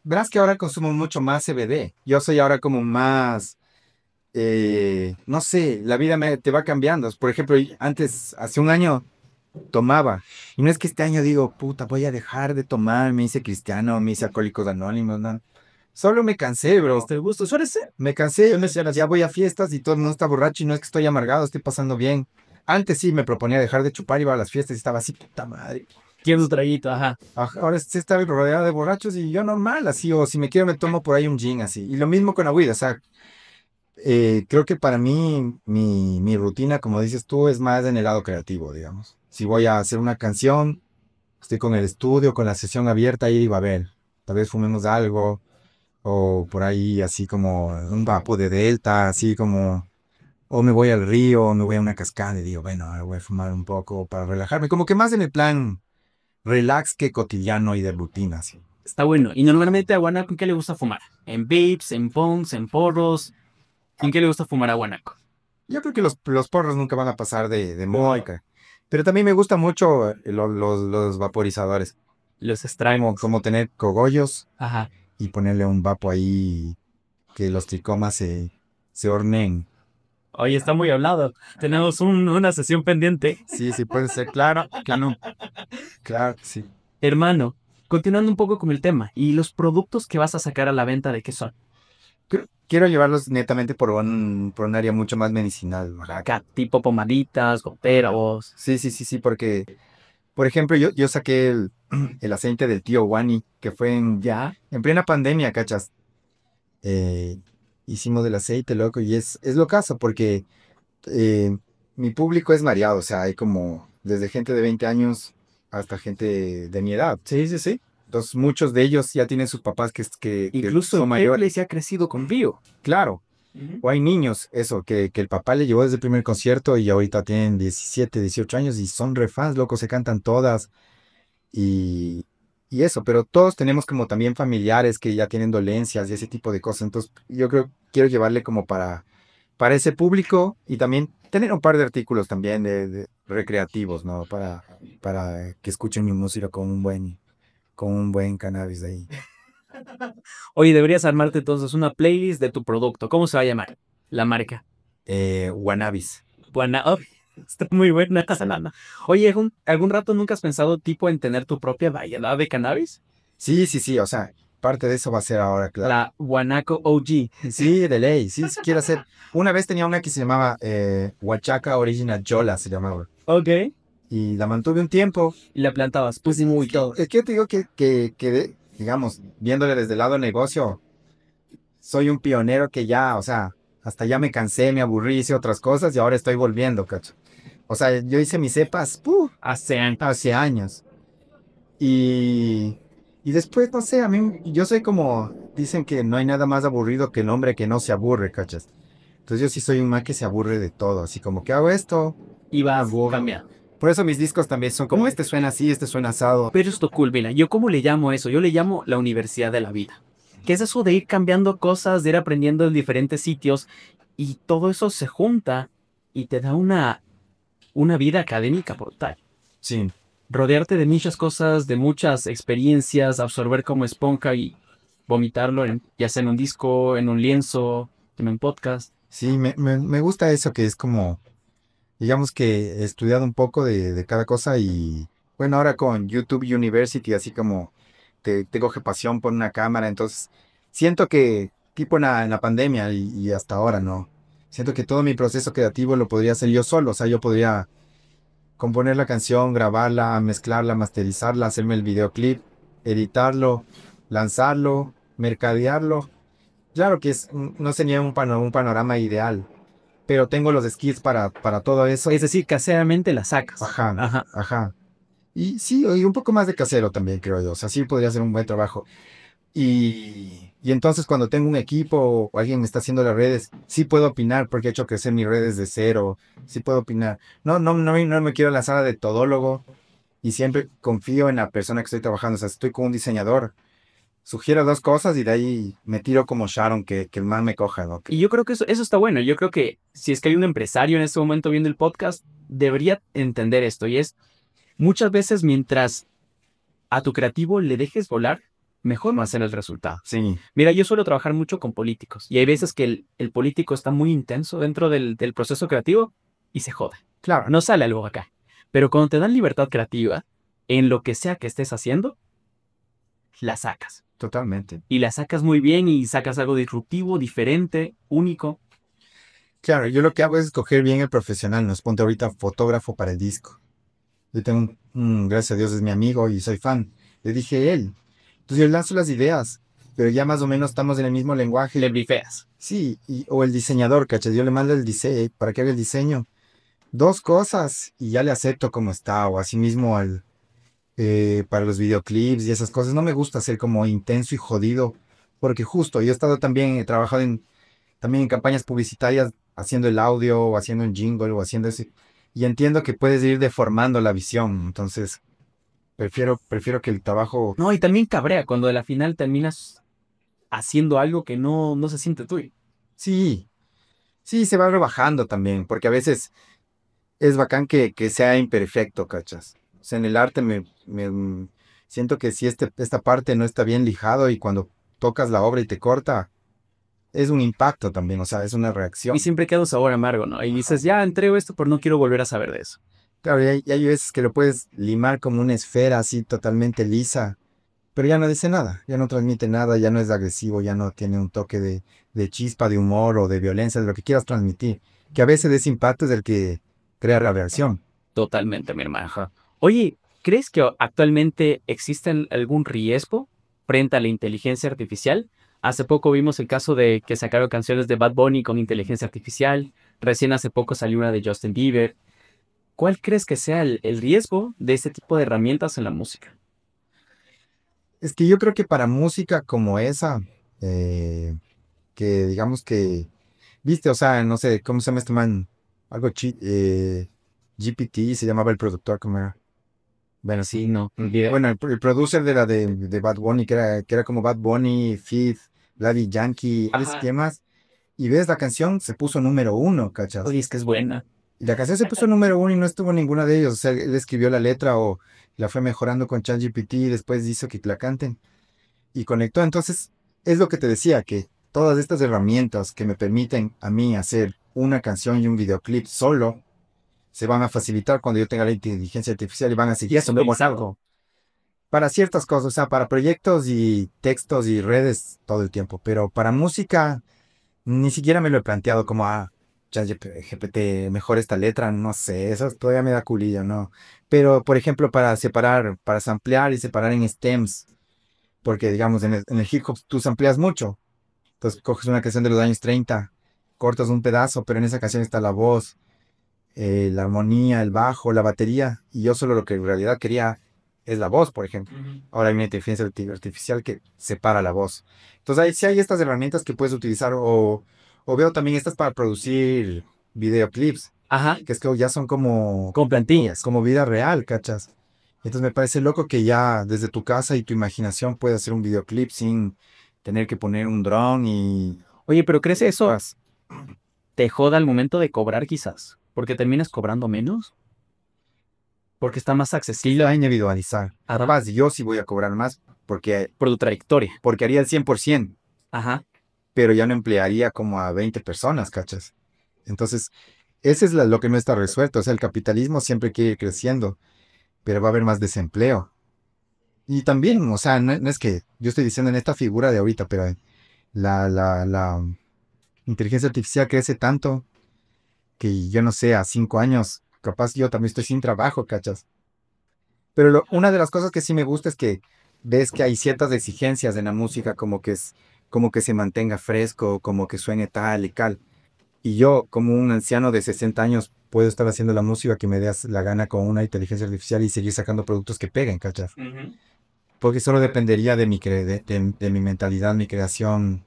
Verás que ahora consumo mucho más CBD. Yo soy ahora como más, eh, no sé, la vida te va cambiando. Por ejemplo, antes, hace un año, tomaba. Y no es que este año digo, puta, voy a dejar de tomar, me hice cristiano, me hice alcohólicos anónimos, no. Solo me cansé, bro. ¿Te gusto Me cansé, yo ya voy a fiestas y todo el mundo está borracho y no es que estoy amargado, estoy pasando bien. Antes sí me proponía dejar de chupar, y iba a las fiestas y estaba así, puta madre. Quiero su traguito, ajá. Ahora sí está rodeado de borrachos y yo normal, así, o si me quiero me tomo por ahí un gin, así. Y lo mismo con agüida, o sea, eh, creo que para mí mi, mi, rutina, como dices tú, es más en el lado creativo, digamos. Si voy a hacer una canción, estoy con el estudio, con la sesión abierta, ahí va a ver, tal vez fumemos algo, o por ahí así como un vapo de delta, así como, o me voy al río, o me voy a una cascada y digo, bueno, ahora voy a fumar un poco para relajarme, como que más en el plan relax que cotidiano y de rutinas. Está bueno. Y normalmente a Guanaco, ¿en qué le gusta fumar? ¿En vapes, en punks, en porros? ¿En qué le gusta fumar a Guanaco? Yo creo que los, porros nunca van a pasar de, de moica. Pero también me gusta mucho eh, los, vaporizadores. Los extraños. Como, tener cogollos Ajá. y ponerle un vapo ahí que los tricomas se, se horneen. Oye, está muy hablado. Tenemos una sesión pendiente. Sí, sí, puede ser. Claro, claro. Claro, sí. Hermano, continuando un poco con el tema, ¿y los productos que vas a sacar a la venta de qué son? Quiero llevarlos netamente por un, por un área mucho más medicinal, ¿verdad? Tipo pomaditas, goteros. Sí, sí, sí, sí, porque, por ejemplo, yo, saqué el, aceite del tío Wani, que fue en, ya en plena pandemia, ¿cachas? Eh, hicimos del aceite, loco, y es, es lo caso porque eh, mi público es variado, o sea, hay como desde gente de 20 años hasta gente de mi edad. Sí, sí, sí. Entonces, muchos de ellos ya tienen sus papás que, que, Incluso que son ha crecido con bio. Claro. O hay niños, eso, que, el papá le llevó desde el primer concierto y ahorita tienen 17, 18 años y son refans, loco, se cantan todas. Y, y eso, pero todos tenemos como también familiares que ya tienen dolencias y ese tipo de cosas. Entonces, yo creo quiero llevarle como para, para ese público y también tener un par de artículos también de, recreativos, ¿no? Para, para que escuchen mi música con un buen, con un buen cannabis de ahí. Oye, deberías armarte entonces una playlist de tu producto. ¿Cómo se va a llamar la marca? Eh, Wannabis. Oh, está muy buena Oye, ¿algún, rato nunca has pensado tipo en tener tu propia variedad de cannabis? Sí, sí, sí. O sea, Parte de eso va a ser ahora, claro. La Guanaco OG. Sí, de ley. Sí, quiero hacer. Una vez tenía una que se llamaba eh, Huachaca Original Yola, se llamaba. Ok. Y la mantuve un tiempo. Y la plantabas, pues y muy todo. Es que te digo que, que, que, digamos, viéndole desde el lado del negocio, soy un pionero que ya, o sea, hasta ya me cansé, me aburrí, hice otras cosas y ahora estoy volviendo, cacho. O sea, yo hice mis cepas, Hace años. Hace años. Y y después, no sé, a mí, yo soy como, dicen que no hay nada más aburrido que el hombre que no se aburre, ¿cachas? Entonces yo sí soy un man que se aburre de todo, así como que hago esto. Y va, cambiar Por eso mis discos también son como, este suena así, este suena asado. Pero esto cool, yo cómo le llamo eso, yo le llamo la universidad de la vida. Que es eso de ir cambiando cosas, de ir aprendiendo en diferentes sitios y todo eso se junta y te da una, una vida académica por tal. Sí rodearte de muchas cosas, de muchas experiencias, absorber como esponja y vomitarlo, en, ya sea en un disco, en un lienzo, en un podcast. Sí, me, me, gusta eso que es como, digamos que he estudiado un poco de, de, cada cosa y bueno, ahora con YouTube University, así como te, te coge pasión por una cámara, entonces siento que tipo en la, en la pandemia y hasta ahora, ¿no? Siento que todo mi proceso creativo lo podría hacer yo solo, o sea, yo podría componer la canción, grabarla, mezclarla, masterizarla, hacerme el videoclip, editarlo, lanzarlo, mercadearlo. Claro que es, no tenía un, un panorama ideal, pero tengo los skills para, para todo eso. Es decir, caseramente la sacas. Ajá, ajá. ajá. Y sí, y un poco más de casero también, creo yo. O sea, sí podría ser un buen trabajo. Y y entonces cuando tengo un equipo o alguien me está haciendo las redes, sí puedo opinar porque he hecho crecer mis redes de cero, sí puedo opinar. No, no, no, no me quiero la sala de todólogo y siempre confío en la persona que estoy trabajando. O sea, estoy con un diseñador, sugiero dos cosas y de ahí me tiro como Sharon, que, el man me coja, ¿no? Y yo creo que eso, eso está bueno. Yo creo que si es que hay un empresario en este momento viendo el podcast, debería entender esto. Y es, muchas veces mientras a tu creativo le dejes volar, mejor va a el resultado. Sí. Mira, yo suelo trabajar mucho con políticos y hay veces que el, político está muy intenso dentro del, proceso creativo y se joda. Claro. No sale algo acá. Pero cuando te dan libertad creativa, en lo que sea que estés haciendo, la sacas. Totalmente. Y la sacas muy bien y sacas algo disruptivo, diferente, único. Claro, yo lo que hago es escoger bien el profesional. Nos ponte ahorita fotógrafo para el disco. Yo tengo un, gracias a Dios, es mi amigo y soy fan. Le dije, él, entonces pues yo lanzo las ideas, pero ya más o menos estamos en el mismo lenguaje. Le brifeas. Sí, o el diseñador, ¿caché? Yo le mando el diseño eh, para que haga el diseño. Dos cosas y ya le acepto como está, o así mismo al, eh, para los videoclips y esas cosas. No me gusta ser como intenso y jodido, porque justo yo he estado también, he trabajado en, también en campañas publicitarias haciendo el audio o haciendo el jingle o haciendo eso. Y entiendo que puedes ir deformando la visión. Entonces, Prefiero, prefiero que el trabajo. No, y también cabrea cuando de la final terminas haciendo algo que no, no se siente tuyo. Sí. Sí, se va rebajando también, porque a veces es bacán que, sea imperfecto, ¿cachas? O sea, en el arte me, mm, siento que si este, esta parte no está bien lijado y cuando tocas la obra y te corta, es un impacto también, o sea, es una reacción. Y siempre queda ahora amargo, ¿no? Y dices, ya entrego esto, pero no quiero volver a saber de eso. Claro, y hay, veces que lo puedes limar como una esfera así totalmente lisa, pero ya no dice nada, ya no transmite nada, ya no es agresivo, ya no tiene un toque de, chispa, de humor o de violencia, de lo que quieras transmitir, que a veces ese impacto es el que crea la Totalmente, mi hermana. Oye, ¿crees que actualmente existe algún riesgo frente a la inteligencia artificial? Hace poco vimos el caso de que sacaron canciones de Bad Bunny con inteligencia artificial. Recién hace poco salió una de Justin Bieber. ¿cuál crees que sea el, riesgo de este tipo de herramientas en la música? Es que yo creo que para música como esa, eh, que digamos que, viste, o sea, no sé, ¿cómo se llama este man? Algo chi eh, GPT, se llamaba el productor, ¿cómo era? Bueno, sí, no. Bueno, el, producer de la de, Bad Bunny, que era, que era como Bad Bunny, Fifth, Bloody Yankee, ¿qué más? Y ves la canción, se puso número uno, ¿cachas? Oye, es que es buena. La canción se puso número uno y no estuvo ninguna de ellos. O sea, él escribió la letra o la fue mejorando con ChatGPT y después hizo que la canten. Y conectó. Entonces, es lo que te decía, que todas estas herramientas que me permiten a mí hacer una canción y un videoclip solo, se van a facilitar cuando yo tenga la inteligencia artificial y van a seguir. Y eso algo. Para ciertas cosas, o sea, para proyectos y textos y redes todo el tiempo, pero para música ni siquiera me lo he planteado como, a... Ah, GPT mejor esta letra, no sé, eso todavía me da culillo, ¿no? Pero, por ejemplo, para separar, para samplear y separar en stems, porque, digamos, en el, hip hop tú amplias mucho. Entonces coges una canción de los años 30, cortas un pedazo, pero en esa canción está la voz, eh, la armonía, el bajo, la batería, y yo solo lo que en realidad quería es la voz, por ejemplo. Ahora hay una inteligencia artificial que separa la voz. Entonces, ahí sí hay estas herramientas que puedes utilizar o o veo también estas para producir videoclips. Ajá. Que es que ya son como... Con plantillas. Como vida real, ¿cachas? Entonces me parece loco que ya desde tu casa y tu imaginación puedas hacer un videoclip sin tener que poner un dron y... Oye, pero ¿crees eso? Te joda al momento de cobrar quizás, porque terminas cobrando menos. Porque está más accesible. Y lo a individualizar. Además, yo sí voy a cobrar más porque... Por tu trayectoria. Porque haría el 100%. Ajá pero ya no emplearía como a 20 personas, ¿cachas? Entonces, eso es lo que no está resuelto. O sea, el capitalismo siempre quiere ir creciendo, pero va a haber más desempleo. Y también, o sea, no, es que yo estoy diciendo en esta figura de ahorita, pero la, la, la inteligencia artificial crece tanto que yo no sé, a cinco años, capaz yo también estoy sin trabajo, ¿cachas? Pero una de las cosas que sí me gusta es que ves que hay ciertas exigencias en la música, como que es como que se mantenga fresco, como que suene tal y cal. Y yo, como un anciano de 60 años, puedo estar haciendo la música que me dé la gana con una inteligencia artificial y seguir sacando productos que peguen, ¿cachas? Porque solo dependería de mi, de, mi mentalidad, mi creación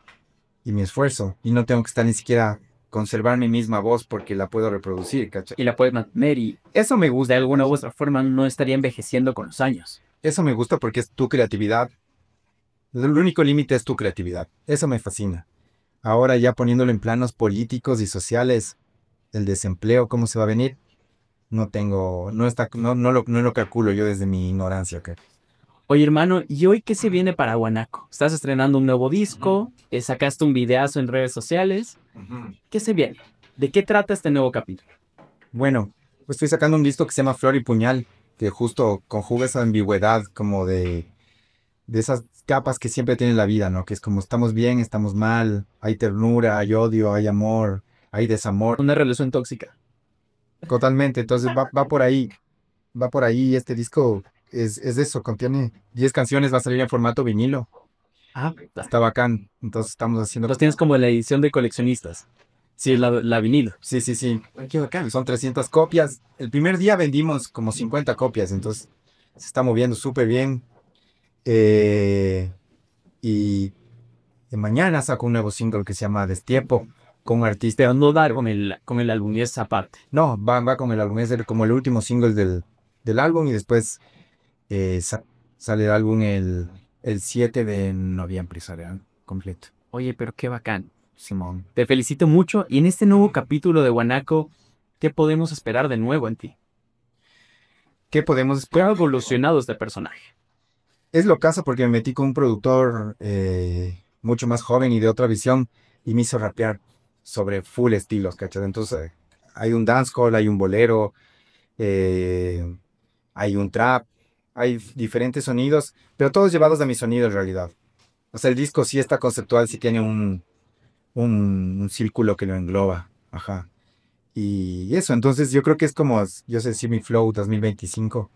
y mi esfuerzo. Y no tengo que estar ni siquiera conservar mi misma voz porque la puedo reproducir, ¿cachai? Y la puedes mantener y eso me gusta. De alguna u otra forma no estaría envejeciendo con los años. Eso me gusta porque es tu creatividad el único límite es tu creatividad. Eso me fascina. Ahora ya poniéndolo en planos políticos y sociales, el desempleo, ¿cómo se va a venir? No tengo, no está, no, lo, calculo yo desde mi ignorancia. Oye, hermano, ¿y hoy qué se viene para Guanaco? Estás estrenando un nuevo disco, eh, sacaste un videazo en redes sociales. ¿Qué se viene? ¿De qué trata este nuevo capítulo? Bueno, pues estoy sacando un disco que se llama Flor y Puñal, que justo conjuga esa ambigüedad como de de esas capas que siempre tiene la vida, ¿no? Que es como estamos bien, estamos mal, hay ternura, hay odio, hay amor, hay desamor. Una relación tóxica. Totalmente, entonces va, va por ahí, va por ahí, este disco es, es eso, contiene 10 canciones, va a salir en formato vinilo. Ah, está bacán, entonces estamos haciendo... Los tienes como la edición de coleccionistas. Sí, la, vinilo. Sí, sí, sí. Son 300 copias. El primer día vendimos como 50 copias, entonces se está moviendo súper bien. Eh, y, mañana saco un nuevo single que se llama Destiempo con artista. Pero no dar con el, con álbum y esa aparte. No, va, con el álbum, es como el último single del, álbum y después eh, sale el álbum el, 7 de noviembre, sale ah, completo. Oye, pero qué bacán. Simón. Te felicito mucho y en este nuevo capítulo de Guanaco, ¿qué podemos esperar de nuevo en ti? ¿Qué podemos esperar? evolucionado este personaje? es lo caso porque me metí con un productor eh, mucho más joven y de otra visión y me hizo rapear sobre full estilos, ¿cachas? Entonces eh, hay un dancehall, hay un bolero, eh, hay un trap, hay diferentes sonidos, pero todos llevados a mi sonido en realidad. O sea, el disco sí está conceptual, sí tiene un, un, círculo que lo engloba. Ajá. Y eso, entonces yo creo que es como, yo sé, si mi flow 2025.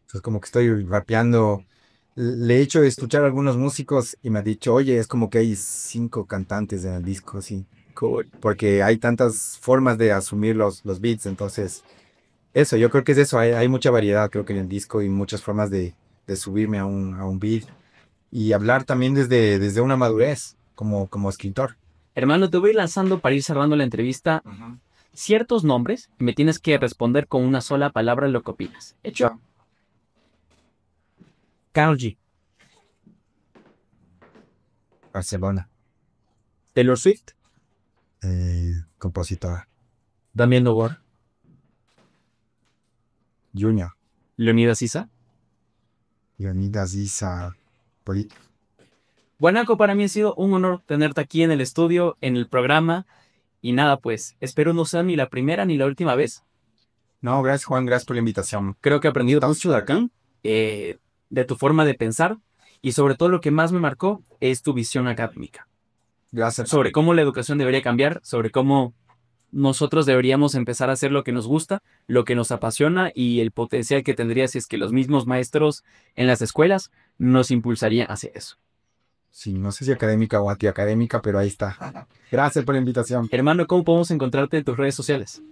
Entonces como que estoy rapeando le he hecho escuchar algunos músicos y me ha dicho, oye, es como que hay cinco cantantes en el disco, sí. Porque hay tantas formas de asumir los, los beats, entonces, eso, yo creo que es eso, hay, mucha variedad, creo que en el disco y muchas formas de, subirme a un, a beat y hablar también desde, desde una madurez como, como escritor. Hermano, te voy lanzando para ir cerrando la entrevista ciertos nombres y me tienes que responder con una sola palabra lo que opinas. Hecho. Carl G. Barcelona. Taylor Swift. Eh, compositora. Damián Nogor. Junior. Leonidas Isa. Leonidas Isa. Político. Guanaco, para mí ha sido un honor tenerte aquí en el estudio, en el programa. Y nada, pues, espero no sea ni la primera ni la última vez. No, gracias Juan, gracias por la invitación. Creo que he aprendido mucho de acá. Eh, de tu forma de pensar y sobre todo lo que más me marcó es tu visión académica. Gracias. Sobre cómo la educación debería cambiar, sobre cómo nosotros deberíamos empezar a hacer lo que nos gusta, lo que nos apasiona y el potencial que tendría si es que los mismos maestros en las escuelas nos impulsarían hacia eso. Sí, no sé si académica o antiacadémica, pero ahí está. Gracias por la invitación. Hermano, ¿cómo podemos encontrarte en tus redes sociales?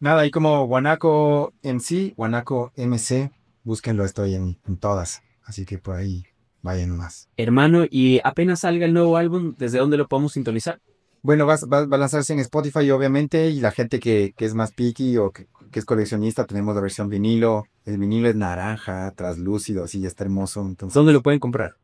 Nada, ahí como Guanaco sí, Guanaco MC, búsquenlo, estoy en, todas. Así que por ahí vayan más. Hermano, y apenas salga el nuevo álbum, ¿desde dónde lo podemos sintonizar? Bueno, va, a lanzarse en Spotify, obviamente, y la gente que, es más picky o que, es coleccionista, tenemos la versión vinilo. El vinilo es naranja, traslúcido, así ya está hermoso. Entonces, ¿Dónde lo pueden comprar?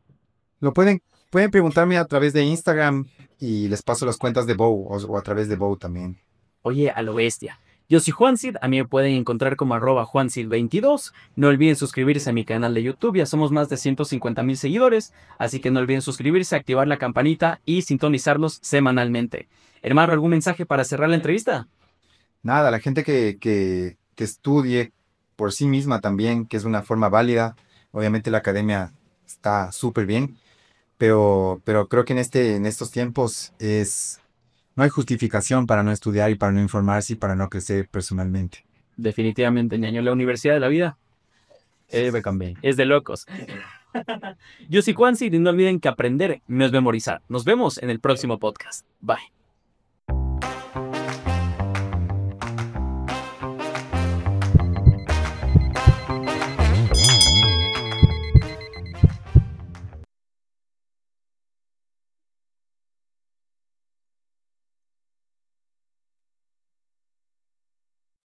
Lo pueden, pueden preguntarme a través de Instagram y les paso las cuentas de Bow o, o a través de Bow también. Oye, a lo bestia. Yo soy Juancid, a mí me pueden encontrar como arroba juancid 22 No olviden suscribirse a mi canal de YouTube, ya somos más de 150 mil seguidores, así que no olviden suscribirse, activar la campanita y sintonizarlos semanalmente. Hermano, ¿algún mensaje para cerrar la entrevista? Nada, la gente que, que, estudie por sí misma también, que es una forma válida. Obviamente la academia está súper bien, pero, pero creo que en, este, en estos tiempos es no hay justificación para no estudiar y para no informarse y para no crecer personalmente. Definitivamente, ñaño. La universidad de la vida eh, es de locos. Yo soy Quancy y no olviden que aprender no es memorizar. Nos vemos en el próximo podcast. Bye.